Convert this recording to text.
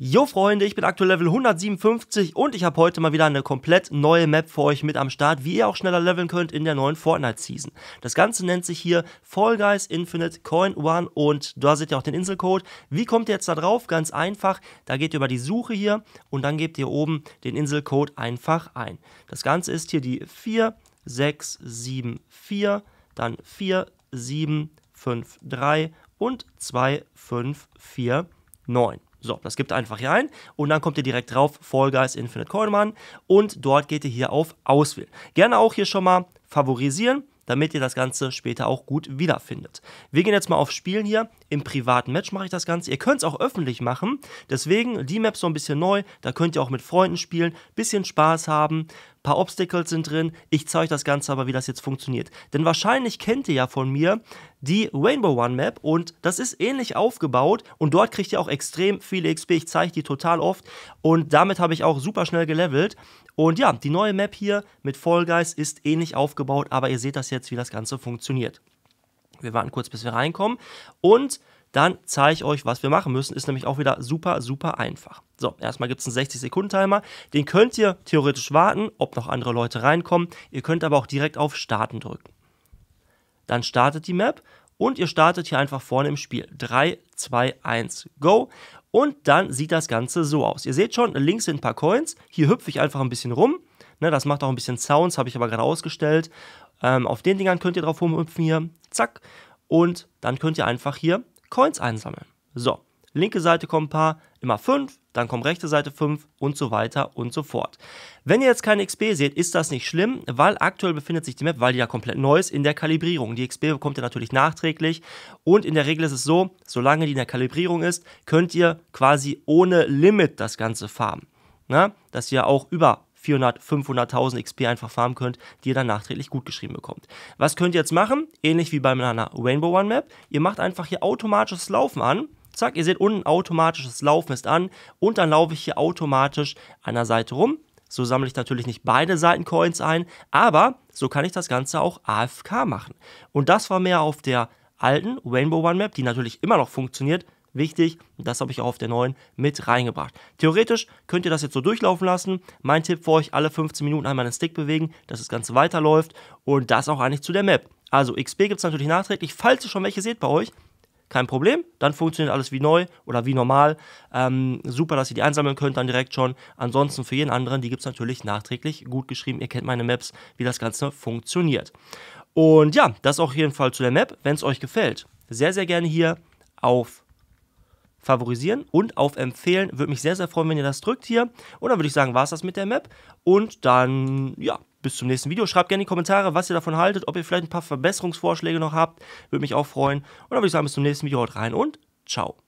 Jo Freunde, ich bin aktuell Level 157 und ich habe heute mal wieder eine komplett neue Map für euch mit am Start, wie ihr auch schneller leveln könnt in der neuen Fortnite Season. Das Ganze nennt sich hier Fall Guys Infinite Coin One und da seht ihr auch den Inselcode. Wie kommt ihr jetzt da drauf? Ganz einfach, da geht ihr über die Suche hier und dann gebt ihr oben den Inselcode einfach ein. Das Ganze ist hier die 4674, dann 4753 und 2549. So, das gibt einfach hier ein und dann kommt ihr direkt drauf Fall Guys Infinite Coinman und dort geht ihr hier auf Auswählen. Gerne auch hier schon mal favorisieren, damit ihr das Ganze später auch gut wiederfindet. Wir gehen jetzt mal auf Spielen hier. Im privaten Match mache ich das Ganze. Ihr könnt es auch öffentlich machen. Deswegen die Map so ein bisschen neu. Da könnt ihr auch mit Freunden spielen, bisschen Spaß haben paar Obstacles sind drin. Ich zeige euch das Ganze aber, wie das jetzt funktioniert. Denn wahrscheinlich kennt ihr ja von mir die Rainbow One Map und das ist ähnlich aufgebaut und dort kriegt ihr auch extrem viele XP. Ich zeige die total oft und damit habe ich auch super schnell gelevelt. Und ja, die neue Map hier mit Fall Guys ist ähnlich aufgebaut, aber ihr seht das jetzt, wie das Ganze funktioniert. Wir warten kurz, bis wir reinkommen und dann zeige ich euch, was wir machen müssen. Ist nämlich auch wieder super, super einfach. So, erstmal gibt es einen 60-Sekunden-Timer. Den könnt ihr theoretisch warten, ob noch andere Leute reinkommen. Ihr könnt aber auch direkt auf Starten drücken. Dann startet die Map und ihr startet hier einfach vorne im Spiel. 3, 2, 1, go. Und dann sieht das Ganze so aus. Ihr seht schon, links sind ein paar Coins. Hier hüpfe ich einfach ein bisschen rum. Ne, das macht auch ein bisschen Sounds, habe ich aber gerade ausgestellt. Ähm, auf den Dingern könnt ihr drauf rumhüpfen hier. Zack. Und dann könnt ihr einfach hier Coins einsammeln. So, linke Seite kommen ein paar, immer 5, dann kommt rechte Seite 5 und so weiter und so fort. Wenn ihr jetzt keine XP seht, ist das nicht schlimm, weil aktuell befindet sich die Map, weil die ja komplett neu ist, in der Kalibrierung. Die XP bekommt ihr natürlich nachträglich und in der Regel ist es so, solange die in der Kalibrierung ist, könnt ihr quasi ohne Limit das Ganze farmen. Na, ne? dass ihr auch über 400, 500.000 XP einfach farmen könnt, die ihr dann nachträglich gut geschrieben bekommt. Was könnt ihr jetzt machen? Ähnlich wie bei meiner Rainbow One Map. Ihr macht einfach hier automatisches Laufen an. Zack, ihr seht unten automatisches Laufen ist an und dann laufe ich hier automatisch an der Seite rum. So sammle ich natürlich nicht beide Seiten Coins ein, aber so kann ich das Ganze auch AFK machen. Und das war mehr auf der alten Rainbow One Map, die natürlich immer noch funktioniert, wichtig. das habe ich auch auf der neuen mit reingebracht. Theoretisch könnt ihr das jetzt so durchlaufen lassen. Mein Tipp für euch, alle 15 Minuten einmal einen Stick bewegen, dass das Ganze weiterläuft und das auch eigentlich zu der Map. Also XP gibt es natürlich nachträglich, falls ihr schon welche seht bei euch. Kein Problem, dann funktioniert alles wie neu oder wie normal. Ähm, super, dass ihr die einsammeln könnt dann direkt schon. Ansonsten für jeden anderen, die gibt es natürlich nachträglich gut geschrieben. Ihr kennt meine Maps, wie das Ganze funktioniert. Und ja, das auch auf jeden Fall zu der Map. Wenn es euch gefällt, sehr, sehr gerne hier auf favorisieren und auf Empfehlen. Würde mich sehr, sehr freuen, wenn ihr das drückt hier. Und dann würde ich sagen, war es das mit der Map. Und dann, ja, bis zum nächsten Video. Schreibt gerne in die Kommentare, was ihr davon haltet, ob ihr vielleicht ein paar Verbesserungsvorschläge noch habt. Würde mich auch freuen. Und dann würde ich sagen, bis zum nächsten Video. Haut rein und ciao.